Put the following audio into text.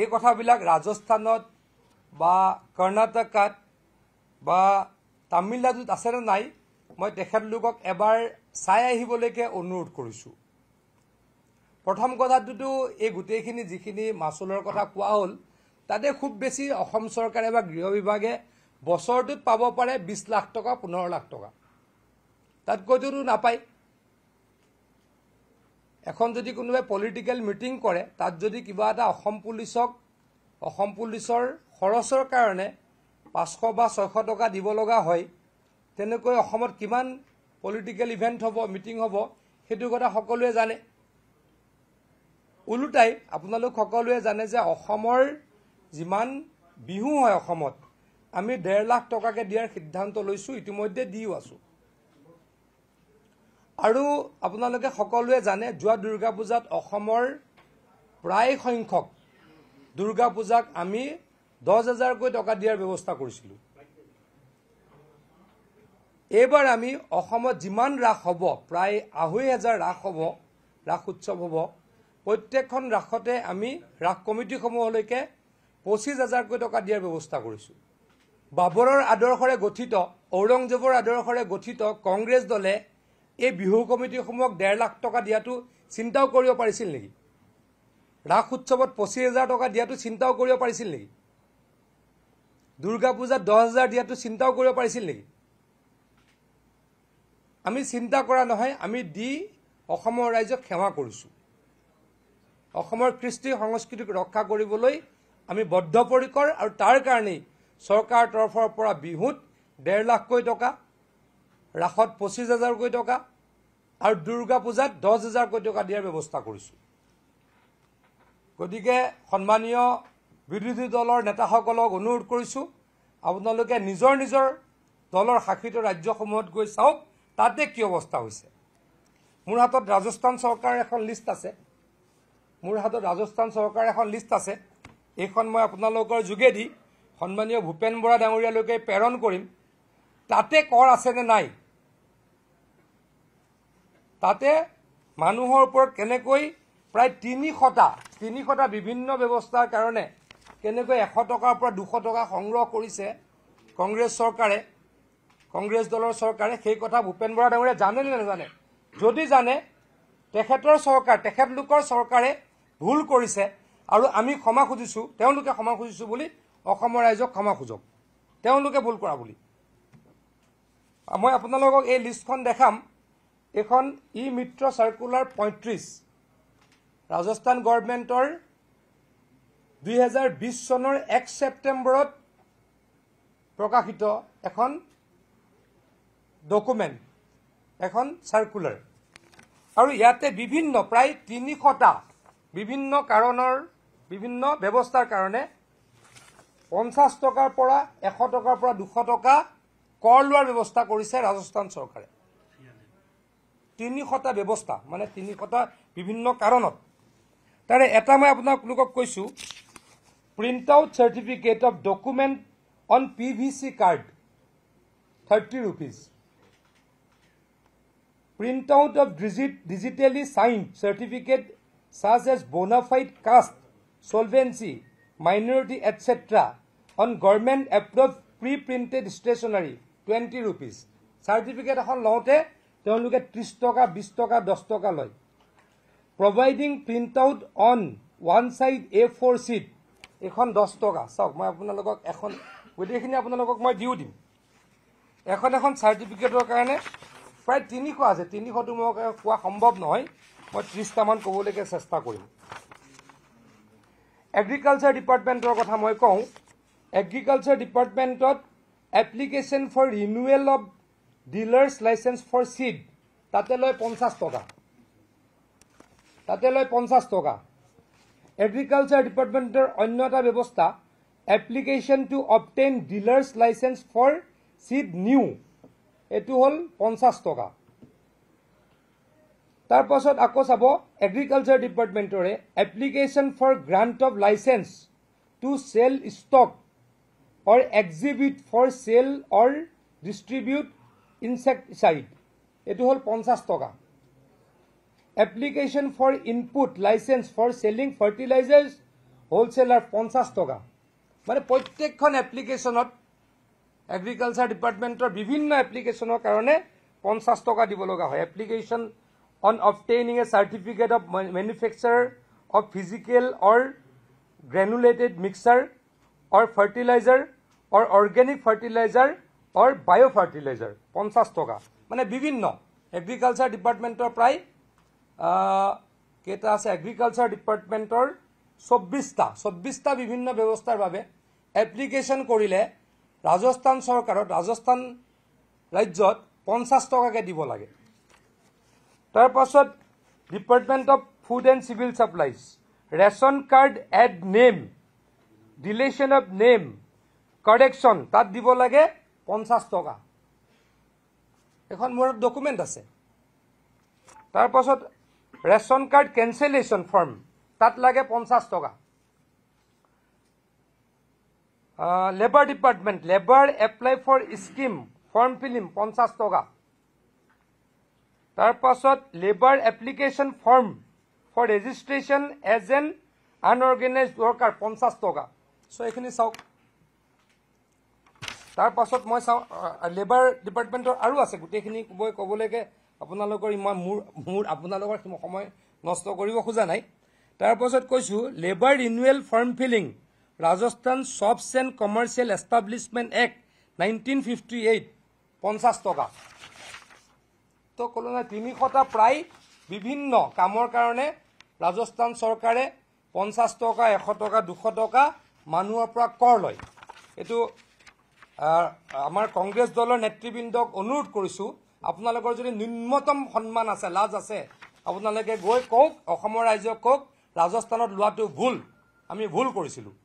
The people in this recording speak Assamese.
এই কথাবিলাক ৰাজস্থানত বা কৰ্ণাটকাত বা তামিলনাডুত আছেনে নাই মই তেখেতলোকক এবাৰ চাই আহিবলৈকে অনুৰোধ কৰিছোঁ প্ৰথম কথাটোতো এই গোটেইখিনি যিখিনি মাচুলৰ কথা কোৱা হ'ল তাতে খুব বেছি অসম চৰকাৰে বা গৃহ বিভাগে বছৰটোত পাব পাৰে বিছ লাখ টকা পোন্ধৰ লাখ টকা তাতকৈতোতো নাপায় এখন যদি কোনোবাই পলিটিকেল মিটিং কৰে তাত যদি কিবা এটা অসম পুলিচক অসম পুলিচৰ খৰচৰ কাৰণে পাঁচশ বা ছয়শ টকা দিব লগা হয় তেনেকৈ অসমত কিমান পলিটিকেল ইভেণ্ট হ'ব মিটিং হ'ব সেইটো কথা সকলোৱে জানে ওলোটাই আপোনালোক সকলোৱে জানে যে অসমৰ যিমান বিহু হয় অসমত আমি ডেৰ লাখ টকাকৈ দিয়াৰ সিদ্ধান্ত লৈছোঁ ইতিমধ্যে দিও আছোঁ আৰু আপোনালোকে সকলোৱে জানে যোৱা দুৰ্গা পূজাত অসমৰ প্ৰায় সংখ্যক দুৰ্গা পূজাক আমি দহ হাজাৰকৈ টকা দিয়াৰ ব্যৱস্থা কৰিছিলোঁ এইবাৰ আমি অসমত যিমান ৰাস হ'ব প্ৰায় আঢ়ৈ হাজাৰ ৰাস হ'ব ৰাস উৎসৱ হ'ব প্ৰত্যেকখন ৰাসতে আমি ৰাস কমিটিসমূহলৈকে পঁচিছ হাজাৰকৈ টকা দিয়াৰ ব্যৱস্থা কৰিছোঁ বাবৰৰ আদৰ্শৰে গঠিত ঔৰংজেৱৰ আদৰ্শৰে গঠিত কংগ্ৰেছ দলে এই বিহু কমিটিসমূহক ডেৰ লাখ টকা দিয়াটো চিন্তাও কৰিব পাৰিছিল নেকি ৰাস উৎসৱত পঁচিছ হাজাৰ টকা দিয়াটো চিন্তাও কৰিব পাৰিছিল নেকি দুৰ্গা পূজাত দহ হাজাৰ দিয়াটো চিন্তাও কৰিব পাৰিছিল নেকি আমি চিন্তা কৰা নহয় আমি দি অসমৰ ৰাইজক সেৱা কৰিছোঁ অসমৰ কৃষ্টি সংস্কৃতিক ৰক্ষা কৰিবলৈ আমি বদ্ধপৰিকৰ আৰু তাৰ কাৰণেই চৰকাৰৰ তৰফৰ পৰা বিহুত ডেৰ লাখকৈ টকা ৰাসত পঁচিছ হাজাৰকৈ টকা আৰু দুৰ্গা পূজাত দহ হাজাৰকৈ টকা দিয়াৰ ব্যৱস্থা কৰিছোঁ গতিকে সন্মানীয় বিৰোধী দলৰ নেতাসকলক অনুৰোধ কৰিছোঁ আপোনালোকে নিজৰ নিজৰ দলৰ শাসিত ৰাজ্যসমূহত গৈ চাওক তাতে কি অৱস্থা হৈছে মোৰ হাতত ৰাজস্থান চৰকাৰৰ এখন লিষ্ট আছে মোৰ হাতত ৰাজস্থান চৰকাৰৰ এখন লিষ্ট আছে এইখন মই আপোনালোকৰ যোগেদি সন্মানীয় ভূপেন বৰা ডাঙৰীয়ালৈকে প্ৰেৰণ কৰিম তাতে কৰ আছেনে নাই তাতে মানুহৰ ওপৰত কেনেকৈ প্ৰায় তিনিশটা তিনিশটা বিভিন্ন ব্যৱস্থাৰ কাৰণে কেনেকৈ এশ টকাৰ পৰা দুশ টকা সংগ্ৰহ কৰিছে কংগ্ৰেছ চৰকাৰে কংগ্ৰেছ দলৰ চৰকাৰে সেই কথা ভূপেন বৰা ডাঙৰীয়া জানে নে নাজানে যদি জানে তেখেতৰ চৰকাৰ তেখেতলোকৰ চৰকাৰে ভুল কৰিছে আৰু আমি ক্ষমা খুজিছোঁ তেওঁলোকে ক্ষমা খুজিছোঁ বুলি অসমৰ ৰাইজক ক্ষমা খোজক তেওঁলোকে ভুল কৰা বুলি মই আপোনালোকক এই লিষ্টখন দেখাম এখন ই মিত্ৰ চাৰ্কুলাৰ পঁয়ত্ৰিছ ৰাজস্থান গভৰ্ণমেণ্টৰ দুহেজাৰ বিছ চনৰ এক ছেপ্টেম্বৰত প্ৰকাশিত এখন ডকুমেণ্ট এখন চাৰ্কুলাৰ আৰু ইয়াতে বিভিন্ন প্ৰায় তিনিশটা বিভিন্ন কাৰণৰ বিভিন্ন ব্যৱস্থাৰ কাৰণে পঞ্চাছ টকাৰ পৰা এশ টকাৰ পৰা দুশ টকা কৰ লোৱাৰ ব্যৱস্থা কৰিছে ৰাজস্থান চৰকাৰে তিনিশটা ব্যৱস্থা মানে তিনিশটা বিভিন্ন কাৰণত তাৰে এটা মই আপোনালোকক কৈছোঁ print out certificate of document on P V C card thirty rupees print out of digit digitally sign certificate such as bonafide caste solvency minority etcetera on government approve pre printed stationery twenty rupees certificate এখন লওঁতে তেওঁলোকে ত্ৰিছ টকা বিছ টকা দহ টকা লয় providing print out on one side A four sheet এইখন দহ টকা চাওক মই আপোনালোকক এখন গোটেইখিনি আপোনালোকক মই দিও দিম এখন এখন চাৰ্টিফিকেটৰ কাৰণে প্ৰায় তিনিশ আছে তিনিশটো মই কোৱা সম্ভৱ নহয় মই ত্ৰিছটামান ক'বলৈকে চেষ্টা কৰিম এগ্ৰিকালচাৰ ডিপাৰ্টমেণ্টৰ কথা মই কওঁ এগ্ৰিকালচাৰ ডিপাৰ্টমেণ্টত application for renewal of dealers license for seed তাতে লয় পঞ্চাছ টকা তাতে লয় পঞ্চাছ টকা এগ্ৰিকালচাৰ ডিপাৰ্টমেণ্টৰ অন্য এটা ব্যৱস্থা application to obtain dealers license for seed new এইটো হ'ল পঞ্চাছ টকা তাৰপাছত আকৌ চাব এগ্ৰিকালচাৰ ডিপাৰ্টমেণ্টৰে application for grant of license to sell stock or exhibit for sale or distribute insecticide এইটো হ'ল পঞ্চাছ টকা application for input license for selling fertilizers wholesaler পঞ্চাছ টকা মানে প্ৰত্যেকখন এপ্লিকেশ্যনত এগ্ৰিকালচাৰ ডিপাৰ্টমেণ্টৰ বিভিন্ন এপ্লিকেশ্যনৰ কাৰণে পঞ্চাছ টকা দিব লগা হয় application on obtaining a certificate of manufacture of physical or granulated mixture or fertilizer or organic fertilizer or bio' fertilizer পঞ্চাছ টকা মানে বিভিন্ন এগ্ৰিকালচাৰ ডিপাৰ্টমেণ্টৰ প্ৰায় কেইটা আছে এগ্ৰিকালচাৰ ডিপাৰ্টমেণ্টৰ চৌব্বিছটা চৌব্বিছটা বিভিন্ন ব্যৱস্থাৰ বাবে এপ্লিকেশ্যন কৰিলে ৰাজস্থান চৰকাৰত ৰাজস্থান ৰাজ্যত পঞ্চাছ টকাকৈ দিব লাগে তাৰপাছত department of food and civil supplies ration card add name deletion of name correction তাত দিব লাগে পঞ্চাশ টকা এখন মোৰ ডকুমেণ্ট আছে তাৰপাছত ৰেচন কাৰ্ড কেঞ্চেলেশ্যন ফৰ্ম তাত লাগে পঞ্চাছ টকা labour department labour apply for scheme form filling পঞ্চাছ টকা তাৰপাছত labour application form for registration as an unorganised worker পঞ্চাছ টকা চ' এইখিনি চাওক তাৰ পাছত মই চাওঁ লেবাৰ ডিপাৰ্টমেণ্টৰ আৰু আছে গোটেইখিনি মই ক'বলৈকে আপোনালোকৰ ইমান মোৰ মোৰ আপোনালোকৰ সময় নষ্ট কৰিব খোজা নাই তাৰপাছত কৈছোঁ labour renewal form filling Rajasthan shops and commercial establishment act nineteen fifty eight পঞ্চাছ টকা তো ক'লো নাই তিনিশটা প্ৰায় বিভিন্ন কামৰ কাৰণে ৰাজস্থান চৰকাৰে পঞ্চাছ টকা এশ টকা দুশ টকা মানুহৰ পৰা কৰ লয় এইটো আমাৰ কংগ্ৰেছ দলৰ নেতৃবৃন্দক অনুৰোধ কৰিছোঁ আপোনালোকৰ যদি ন্যূনতম সন্মান আছে লাজ আছে আপোনালোকে গৈ কওক অসমৰ ৰাইজক কওক ৰাজস্থানত লোৱাটো ভুল আমি ভুল কৰিছিলোঁ